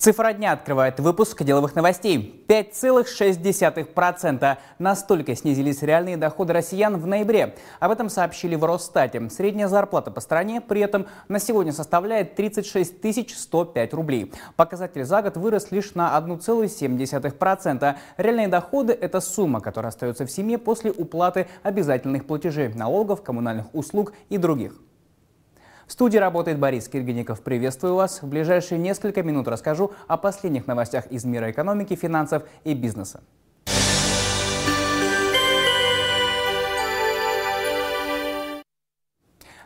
Цифра дня открывает выпуск деловых новостей. 5,6%. Настолько снизились реальные доходы россиян в ноябре. Об этом сообщили в Росстате. Средняя зарплата по стране при этом на сегодня составляет 36 105 рублей. Показатель за год вырос лишь на 1,7%. Реальные доходы – это сумма, которая остается в семье после уплаты обязательных платежей, налогов, коммунальных услуг и других. В студии работает Борис Киргиников. Приветствую вас. В ближайшие несколько минут расскажу о последних новостях из мира экономики, финансов и бизнеса.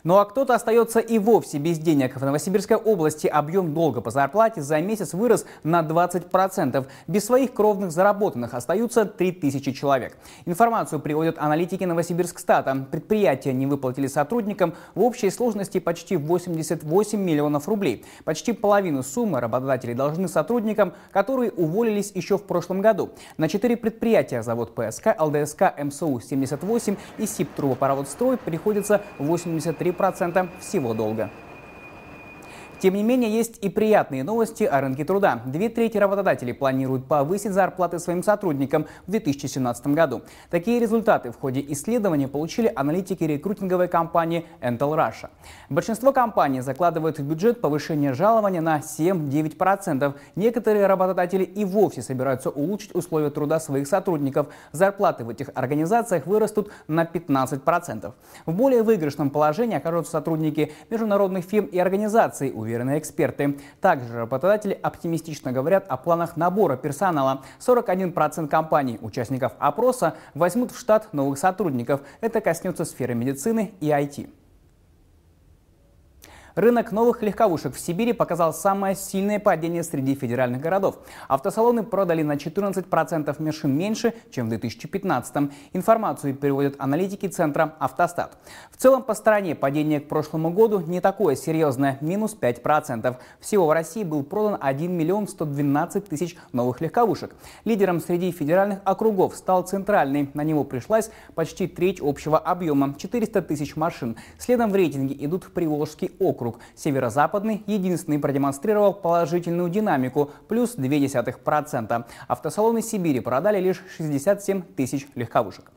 Ну а кто-то остается и вовсе без денег. В Новосибирской области объем долга по зарплате за месяц вырос на 20%. Без своих кровных заработанных остаются 3000 человек. Информацию приводят аналитики Новосибирскстата. Предприятия не выплатили сотрудникам в общей сложности почти 88 миллионов рублей. Почти половину суммы работодатели должны сотрудникам, которые уволились еще в прошлом году. На четыре предприятия завод ПСК, ЛДСК, МСУ-78 и СИП-трубопароводстрой приходится 83 4% всего долга. Тем не менее, есть и приятные новости о рынке труда. Две трети работодателей планируют повысить зарплаты своим сотрудникам в 2017 году. Такие результаты в ходе исследования получили аналитики рекрутинговой компании Entel Russia. Большинство компаний закладывают в бюджет повышение жалования на 7-9%. Некоторые работодатели и вовсе собираются улучшить условия труда своих сотрудников. Зарплаты в этих организациях вырастут на 15%. В более выигрышном положении окажутся сотрудники международных фирм и организаций, уверен уверены эксперты. Также работодатели оптимистично говорят о планах набора персонала. 41% компаний, участников опроса, возьмут в штат новых сотрудников. Это коснется сферы медицины и IT. Рынок новых легковушек в Сибири показал самое сильное падение среди федеральных городов. Автосалоны продали на 14% машин меньше, чем в 2015. м Информацию переводят аналитики центра «Автостат». В целом по стране падение к прошлому году не такое серьезное – минус 5%. Всего в России был продан 1 миллион 112 тысяч новых легковушек. Лидером среди федеральных округов стал центральный. На него пришлась почти треть общего объема – 400 тысяч машин. Следом в рейтинге идут Приволжский округ округ. Северо-западный единственный продемонстрировал положительную динамику – плюс 0,2%. Автосалоны Сибири продали лишь 67 тысяч легковушек.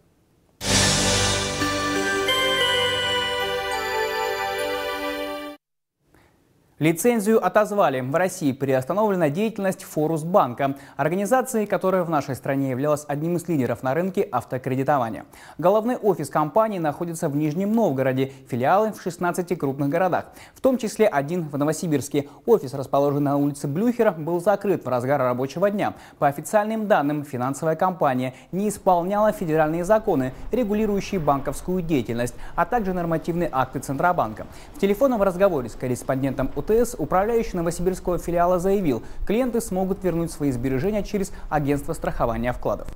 Лицензию отозвали. В России приостановлена деятельность Форусбанка, организации, которая в нашей стране являлась одним из лидеров на рынке автокредитования. Головной офис компании находится в Нижнем Новгороде, филиалы в 16 крупных городах, в том числе один в Новосибирске. Офис, расположенный на улице Блюхера, был закрыт в разгар рабочего дня. По официальным данным, финансовая компания не исполняла федеральные законы, регулирующие банковскую деятельность, а также нормативные акты Центробанка. В телефонном разговоре с корреспондентом от МТС управляющий новосибирского филиала заявил, клиенты смогут вернуть свои сбережения через агентство страхования вкладов.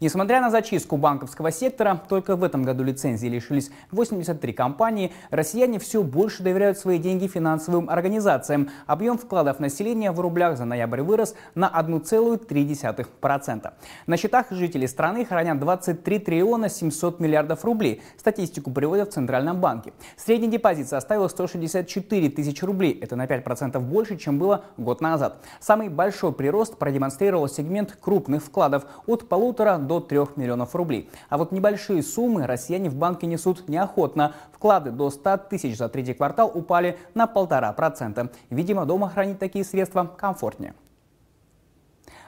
Несмотря на зачистку банковского сектора, только в этом году лицензии лишились 83 компании, россияне все больше доверяют свои деньги финансовым организациям. Объем вкладов населения в рублях за ноябрь вырос на 1,3%. На счетах жителей страны хранят 23 триллиона 700 миллиардов рублей. Статистику приводят в Центральном банке. Средний депозит составил 164 тысячи рублей. Это на 5% больше, чем было год назад. Самый большой прирост продемонстрировал сегмент крупных вкладов от полутора до 3 миллионов рублей. А вот небольшие суммы россияне в банке несут неохотно. Вклады до 100 тысяч за третий квартал упали на полтора процента. Видимо, дома хранить такие средства комфортнее.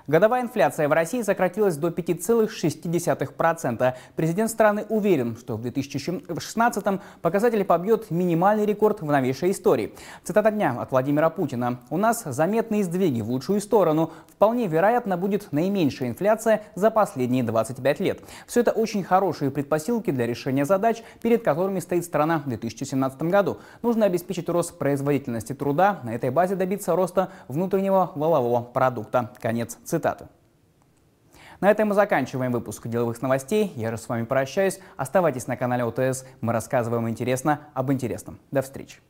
Годовая инфляция в России сократилась до 5,6%. Президент страны уверен, что в 2016 м показатель побьет минимальный рекорд в новейшей истории. Цитата дня от Владимира Путина. «У нас заметные сдвиги в лучшую сторону. Вполне вероятно будет наименьшая инфляция за последние 25 лет. Все это очень хорошие предпосылки для решения задач, перед которыми стоит страна в 2017 году. Нужно обеспечить рост производительности труда, на этой базе добиться роста внутреннего валового продукта». Конец цитаты. Цитата. На этом мы заканчиваем выпуск деловых новостей. Я же с вами прощаюсь. Оставайтесь на канале ОТС. Мы рассказываем интересно об интересном. До встречи.